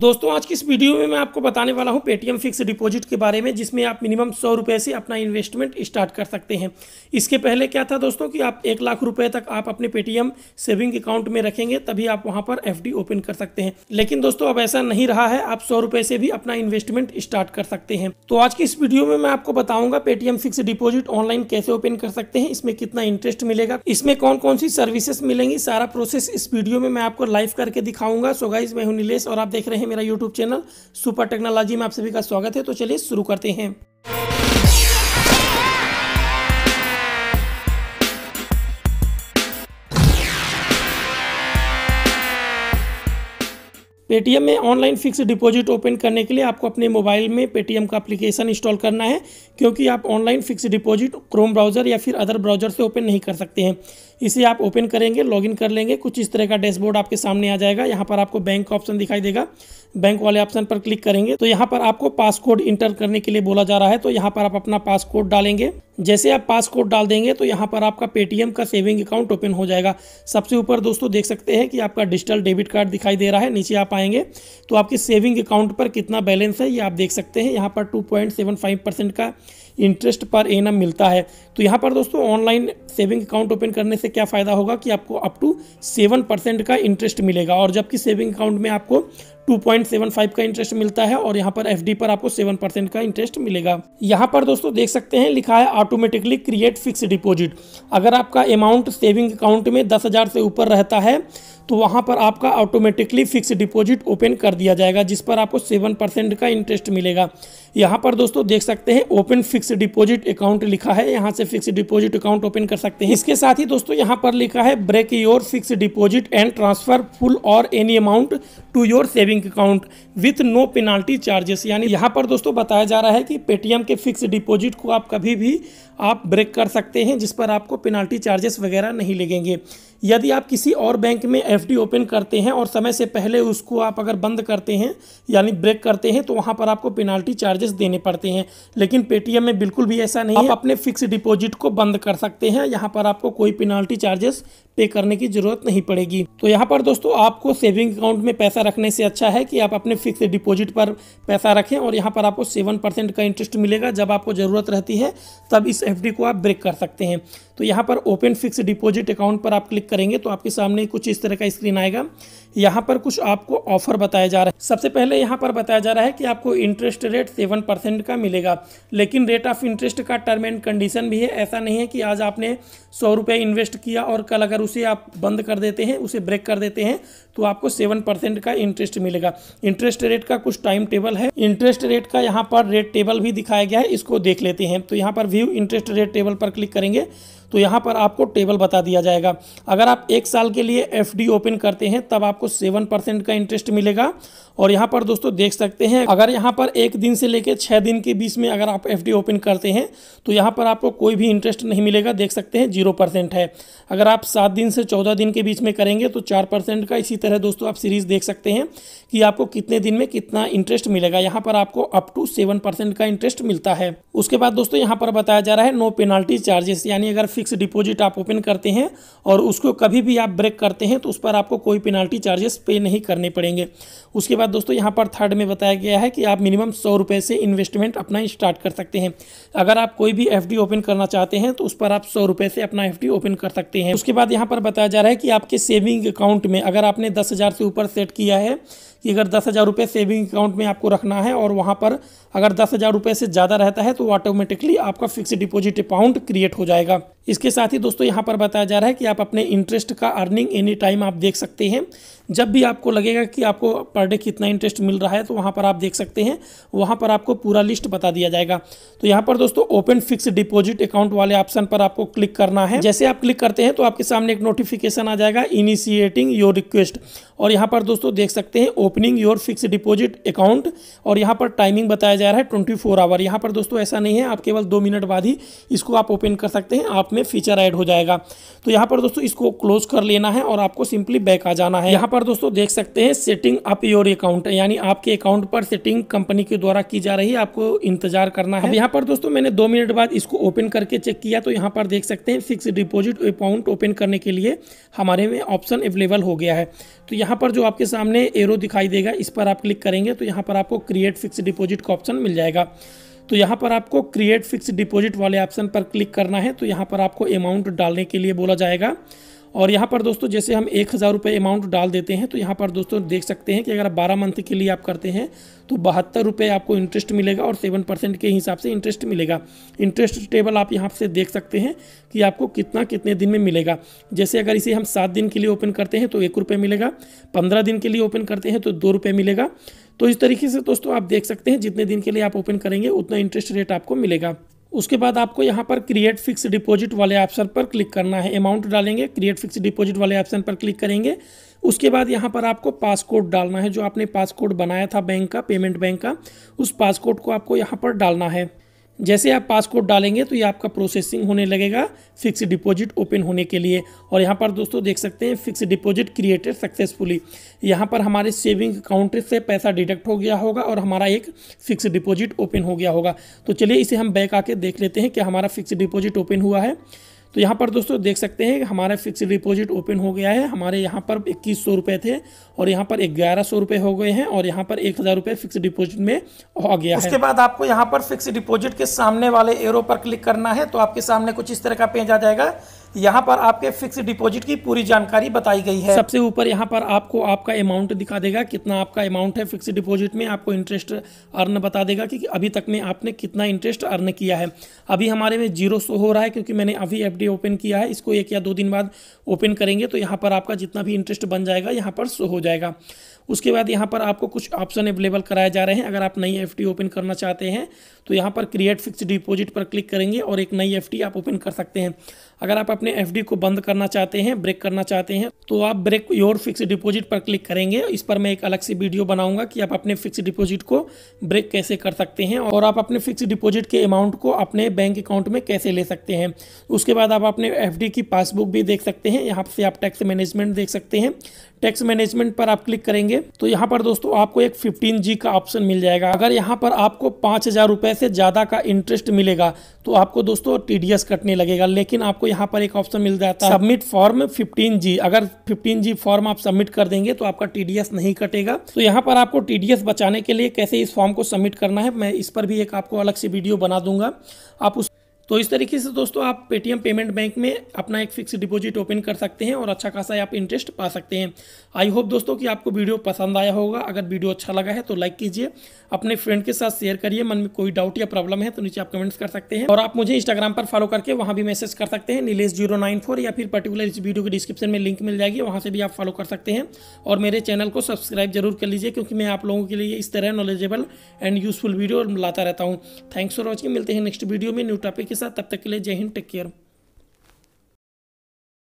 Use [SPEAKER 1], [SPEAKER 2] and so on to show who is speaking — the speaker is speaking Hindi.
[SPEAKER 1] दोस्तों आज की इस वीडियो में मैं आपको बताने वाला हूं पेटीएम फिक्स डिपॉजिट के बारे में जिसमें आप मिनिमम सौ रुपये से अपना इन्वेस्टमेंट स्टार्ट कर सकते हैं इसके पहले क्या था दोस्तों कि आप एक लाख रुपए तक आप अपने पेटीएम सेविंग अकाउंट में रखेंगे तभी आप वहां पर एफ ओपन कर सकते हैं लेकिन दोस्तों अब ऐसा नहीं रहा है आप सौ रुपये से भी अपना इन्वेस्टमेंट स्टार्ट कर सकते हैं तो आज की इस वीडियो में मैं आपको बताऊंगा पेटीएम फिक्स डिपोजिट ऑनलाइन कैसे ओपन कर सकते हैं इसमें कितना इंटरेस्ट मिलेगा इसमें कौन कौन सी सर्विसेस मिलेंगी सारा प्रोसेस इस वीडियो में मैं आपको लाइव करके दिखाऊंगा सो गाइज मैं हूँ नीलेष और आप देख रहे हैं है मेरा यूट्यूब चैनल सुपर टेक्नोलॉजी में आप सभी का स्वागत है तो चलिए शुरू करते हैं पेटीएम में ऑनलाइन फिक्स डिपॉजिट ओपन करने के लिए आपको अपने मोबाइल में पेटीएम का एप्लीकेशन इंस्टॉल करना है क्योंकि आप online fix deposit Chrome browser या फिर अदर ब्राउज़र से ओपन नहीं कर सकते हैं इसे आप ओपन करेंगे लॉगिन कर लेंगे कुछ इस तरह का डैशबोर्ड आपके सामने आ जाएगा यहाँ पर आपको बैंक का ऑप्शन दिखाई देगा बैंक वाले ऑप्शन पर क्लिक करेंगे तो यहाँ पर आपको पासकोड इंटर करने के लिए बोला जा रहा है तो यहाँ पर आप अपना पासकोड डालेंगे जैसे आप पासकोड डाल देंगे तो यहाँ पर आपका पेटीएम का सेविंग अकाउंट ओपन हो जाएगा सबसे ऊपर दोस्तों देख सकते हैं कि आपका डिजिटल डेबिट कार्ड दिखाई दे रहा है नीचे आप आएंगे तो आपके सेविंग अकाउंट पर कितना बैलेंस है ये आप देख सकते हैं यहाँ पर टू परसेंट का इंटरेस्ट पर एनम मिलता है तो यहाँ पर दोस्तों ऑनलाइन सेविंग अकाउंट ओपन करने से क्या फ़ायदा होगा कि आपको अप टू सेवन परसेंट का इंटरेस्ट मिलेगा और जबकि सेविंग अकाउंट में आपको 2.75 का इंटरेस्ट मिलता है और यहाँ पर एफ पर आपको 7 परसेंट का इंटरेस्ट मिलेगा यहाँ पर दोस्तों देख सकते हैं लिखा है ऑटोमेटिकली क्रिएट फिक्स डिपॉजिट अगर आपका अमाउंट सेविंग अकाउंट में दस हज़ार से ऊपर रहता है तो वहाँ पर आपका ऑटोमेटिकली फिक्स डिपॉजिट ओपन कर दिया जाएगा जिस पर आपको सेवन परसेंट का इंटरेस्ट मिलेगा यहाँ पर दोस्तों देख सकते हैं ओपन फिक्स डिपॉजिट अकाउंट लिखा है यहाँ से फिक्स डिपॉजिट अकाउंट ओपन कर सकते हैं इसके साथ ही दोस्तों यहाँ पर लिखा है break your fix deposit and transfer full और any amount to your saving saving account with no penalty charges यानी यहाँ पर दोस्तों बताया जा रहा है कि पेटीएम के फिक्स डिपॉजिट को आप कभी भी आप ब्रेक कर सकते हैं जिस पर आपको पेनाल्टी चार्जेस वगैरह नहीं लगेंगे यदि आप किसी और बैंक में एफ ओपन करते हैं और समय से पहले उसको आप अगर बंद करते हैं यानी ब्रेक करते हैं तो वहाँ पर आपको पेनाल्टी चार्जेस देने पड़ते हैं लेकिन पेटीएम में बिल्कुल भी ऐसा नहीं आप अपने फिक्स डिपॉजिट को बंद कर सकते हैं यहाँ पर आपको कोई पेनाल्टी चार्जेस पे करने की जरूरत नहीं पड़ेगी तो यहाँ पर दोस्तों आपको सेविंग अकाउंट में पैसा रखने से अच्छा अच्छा है कि आप अपने फिक्स डिपॉजिट पर पैसा रखें और यहाँ पर आपको सेवन परसेंट का इंटरेस्ट मिलेगा जब आपको ज़रूरत रहती है तब इस एफ को आप ब्रेक कर सकते हैं तो यहाँ पर ओपन फिक्स डिपॉजिट अकाउंट पर आप क्लिक करेंगे तो आपके सामने कुछ इस तरह का स्क्रीन आएगा यहाँ पर कुछ आपको ऑफर बताया जा रहा है सबसे पहले यहाँ पर बताया जा रहा है कि आपको इंटरेस्ट रेट सेवन परसेंट का मिलेगा लेकिन रेट ऑफ इंटरेस्ट का टर्म एंड कंडीशन भी है ऐसा नहीं है कि आज आपने सौ रुपये इन्वेस्ट किया और कल अगर उसे आप बंद कर देते हैं उसे ब्रेक कर देते हैं तो आपको सेवन परसेंट का इंटरेस्ट मिलेगा इंटरेस्ट रेट का कुछ टाइम टेबल है इंटरेस्ट रेट का यहाँ पर रेट टेबल भी दिखाया गया है इसको देख लेते हैं तो यहाँ पर व्यू इंटरेस्ट रेट टेबल पर क्लिक करेंगे तो यहाँ पर आपको टेबल बता दिया जाएगा अगर आप एक साल के लिए एफ ओपन करते हैं तब आपको सेवन परसेंट का इंटरेस्ट मिलेगा और यहाँ पर दोस्तों देख सकते हैं अगर यहाँ पर एक दिन से लेकर छः दिन के बीच में अगर आप एफ ओपन करते हैं तो यहाँ पर आपको कोई भी इंटरेस्ट नहीं मिलेगा देख सकते हैं जीरो परसेंट है अगर आप सात दिन से चौदह दिन के बीच में करेंगे तो चार परसेंट का इसी तरह दोस्तों आप सीरीज़ देख सकते हैं कि आपको कितने दिन में कितना इंटरेस्ट मिलेगा यहाँ पर आपको अप टू सेवन परसेंट का इंटरेस्ट मिलता है उसके बाद दोस्तों यहाँ पर बताया जा रहा है नो पेनाल्टी चार्जेस यानी अगर फिक्स डिपॉजिट आप ओपन करते हैं और उसको कभी भी आप ब्रेक करते हैं तो उस पर आपको कोई पेनाल्टी चार्जेस पे नहीं करने पड़ेंगे उसके बाद दोस्तों यहाँ पर थर्ड में बताया गया है कि आप मिनिमम सौ रुपये से इन्वेस्टमेंट अपना स्टार्ट कर सकते हैं अगर आप कोई भी एफ ओपन करना चाहते हैं तो उस पर आप सौ से अपना एफ ओपन कर सकते हैं उसके बाद यहाँ पर बताया जा रहा है कि आपके सेविंग अकाउंट में अगर आपने दस से ऊपर सेट किया है कि अगर दस हज़ार रुपये सेविंग अकाउंट में आपको रखना है और वहाँ पर अगर दस हज़ार रुपये से ज़्यादा रहता है तो ऑटोमेटिकली आपका फिक्स डिपॉजिट अकाउंट क्रिएट हो जाएगा इसके साथ ही दोस्तों यहाँ पर बताया जा रहा है कि आप अपने इंटरेस्ट का अर्निंग एनी टाइम आप देख सकते हैं जब भी आपको लगेगा कि आपको पर डे कितना इंटरेस्ट मिल रहा है तो वहाँ पर आप देख सकते हैं वहाँ पर आपको पूरा लिस्ट बता दिया जाएगा तो यहाँ पर दोस्तों ओपन फिक्स डिपॉजिट अकाउंट वाले ऑप्शन पर आपको क्लिक करना है जैसे आप क्लिक करते हैं तो आपके सामने एक नोटिफिकेशन आ जाएगा इनिशिएटिंग योर रिक्वेस्ट और यहाँ पर दोस्तों देख सकते हैं opening your fix deposit account और यहाँ पर टाइमिंग बताया जा रहा है ट्वेंटी फोर आवर यहाँ पर दोस्तों ऐसा नहीं है आप केवल दो मिनट बाद ही इसको आप ओपन कर सकते हैं आप में फीचर ऐड हो जाएगा तो यहाँ पर दोस्तों इसको क्लोज कर लेना है और आपको सिंपली बैक आ जाना है यहाँ पर दोस्तों देख सकते हैं सेटिंग अप योर अकाउंट यानी आपके अकाउंट पर सेटिंग कंपनी के द्वारा की जा रही है आपको इंतजार करना है यहाँ पर दोस्तों मैंने दो मिनट बाद इसको ओपन करके चेक किया तो यहाँ पर देख सकते हैं फिक्स डिपोजिट अकाउंट ओपन करने के लिए हमारे में ऑप्शन अवेलेबल हो गया है तो यहाँ पर जो आपके सामने एरो दिखाई दिखाई देगा इस पर आप क्लिक करेंगे तो यहाँ पर आपको क्रिएट फिक्स डिपॉजिट का ऑप्शन मिल जाएगा तो यहाँ पर आपको क्रिएट फिक्स डिपॉजिट वाले ऑप्शन पर क्लिक करना है तो यहाँ पर आपको अमाउंट डालने के लिए बोला जाएगा और यहाँ पर दोस्तों जैसे हम एक हज़ार रुपये अमाउंट डाल देते हैं तो यहाँ पर दोस्तों देख सकते हैं कि अगर आप बारह मंथ के लिए आप करते हैं तो बहत्तर रुपये आपको इंटरेस्ट मिलेगा और सेवन परसेंट के हिसाब से इंटरेस्ट मिलेगा इंटरेस्ट टेबल आप यहाँ से देख सकते हैं कि आपको कितना कितने दिन में मिलेगा जैसे अगर इसे हम सात दिन के लिए ओपन करते हैं तो एक रुपये मिलेगा पंद्रह दिन के लिए ओपन करते हैं तो दो रुपये मिलेगा तो इस तरीके से दोस्तों आप देख सकते हैं जितने दिन के लिए आप ओपन करेंगे उतना इंटरेस्ट रेट आपको मिलेगा उसके बाद आपको यहाँ पर क्रिएट फिक्स डिपॉजिट वाले ऑप्शन पर क्लिक करना है अमाउंट डालेंगे क्रिएट फिक्स डिपॉजिट वाले ऑप्शन पर क्लिक करेंगे उसके बाद यहाँ पर आपको पासकोड डालना है जो आपने पासकोड बनाया था बैंक का पेमेंट बैंक का उस पासकोड को आपको यहाँ पर डालना है जैसे आप पासकोड डालेंगे तो ये आपका प्रोसेसिंग होने लगेगा फिक्स डिपॉजिट ओपन होने के लिए और यहाँ पर दोस्तों देख सकते हैं फिक्स डिपॉजिट क्रिएटेड सक्सेसफुली यहाँ पर हमारे सेविंग अकाउंट से पैसा डिडक्ट हो गया होगा और हमारा एक फिक्स डिपॉजिट ओपन हो गया होगा तो चलिए इसे हम बैक आके देख लेते हैं कि हमारा फिक्स डिपॉजिट ओपन हुआ है तो यहाँ पर दोस्तों देख सकते हैं हमारा फिक्स डिपॉजिट ओपन हो गया है हमारे यहाँ पर इक्कीस सौ रुपये थे और यहाँ पर ग्यारह सौ रुपये हो गए हैं और यहाँ पर एक हज़ार रुपये फिक्स डिपॉजिट में हो गया उसके है। बाद आपको यहाँ पर फिक्स डिपॉजिट के सामने वाले एरो पर क्लिक करना है तो आपके सामने कुछ इस तरह का पेज आ जाएगा यहाँ पर आपके फिक्स डिपॉजिट की पूरी जानकारी बताई गई है सबसे ऊपर यहाँ पर आपको आपका अमाउंट दिखा देगा कितना आपका अमाउंट है फिक्स डिपॉजिट में आपको इंटरेस्ट अर्न बता देगा कि अभी तक में आपने कितना इंटरेस्ट अर्न किया है अभी हमारे में जीरो सो हो रहा है क्योंकि मैंने अभी एफ ओपन किया है इसको एक या दो दिन बाद ओपन करेंगे तो यहाँ पर आपका जितना भी इंटरेस्ट बन जाएगा यहाँ पर शो हो जाएगा उसके बाद यहाँ पर आपको कुछ ऑप्शन अवेलेबल कराए जा रहे हैं अगर आप नई एफ ओपन करना चाहते हैं तो यहाँ पर क्रिएट फिक्स डिपॉजिट पर क्लिक करेंगे और एक नई एफ आप ओपन कर सकते हैं अगर आप अपने एफ को बंद करना चाहते हैं ब्रेक करना चाहते हैं तो आप ब्रेक योर फिक्स डिपोजिट पर क्लिक करेंगे इस पर मैं एक अलग से वीडियो बनाऊंगा कि आप अपने फिक्स डिपोजिट को ब्रेक कैसे कर सकते हैं और आप अपने फिक्स डिपोजिट के अमाउंट को अपने बैंक अकाउंट में कैसे ले सकते हैं उसके बाद आप अपने एफ की पासबुक भी देख सकते हैं यहाँ से आप टैक्स मैनेजमेंट देख सकते हैं टैक्स मैनेजमेंट पर आप क्लिक करेंगे तो यहाँ पर दोस्तों आपको एक जी का ऑप्शन मिल जाएगा अगर यहाँ पर आपको पाँच हज़ार रुपये से ज़्यादा का इंटरेस्ट मिलेगा तो आपको दोस्तों टी कटने लगेगा लेकिन आपको यहाँ पर एक ऑप्शन मिल जाता है सबमिट फॉर्म फिफ्टीन अगर फिफ्टीन फॉर्म आप सबमिट कर देंगे तो आपका टी नहीं कटेगा तो यहाँ पर आपको टी बचाने के लिए कैसे इस फॉर्म को सबमिट करना है मैं इस पर भी एक आपको अलग से वीडियो बना दूंगा आप उस तो इस तरीके से दोस्तों आप पेटीएम पेमेंट बैंक में अपना एक फिक्स डिपॉजिट ओपन कर सकते हैं और अच्छा खासा आप इंटरेस्ट पा सकते हैं आई होप दोस्तों कि आपको वीडियो पसंद आया होगा अगर वीडियो अच्छा लगा है तो लाइक कीजिए अपने फ्रेंड के साथ शेयर करिए मन में कोई डाउट या प्रॉब्लम है तो नीचे आप कमेंट्स कर सकते हैं और आप मुझे इंस्टाग्राम पर फॉलो करके वहाँ भी मैसेज कर सकते हैं नीलेष जीरो नाइन फोर या फिर पर्टिकुलर इस वीडियो के डिस्क्रिप्शन में लिंक मिल जाएगी वहाँ से भी आप फॉलो कर सकते हैं और मेरे चैनल को सब्सक्राइब जरूर कर लीजिए क्योंकि मैं आप लोगों के लिए इस तरह नॉलेजेबल एंड यूजफुल वीडियो लाता रहता हूँ थैंक्स फॉर वॉचिंग मिलते हैं नेक्स्ट वीडियो में न्यू टॉपिक साथ तब तक के लिए जय हिंद टेक केयर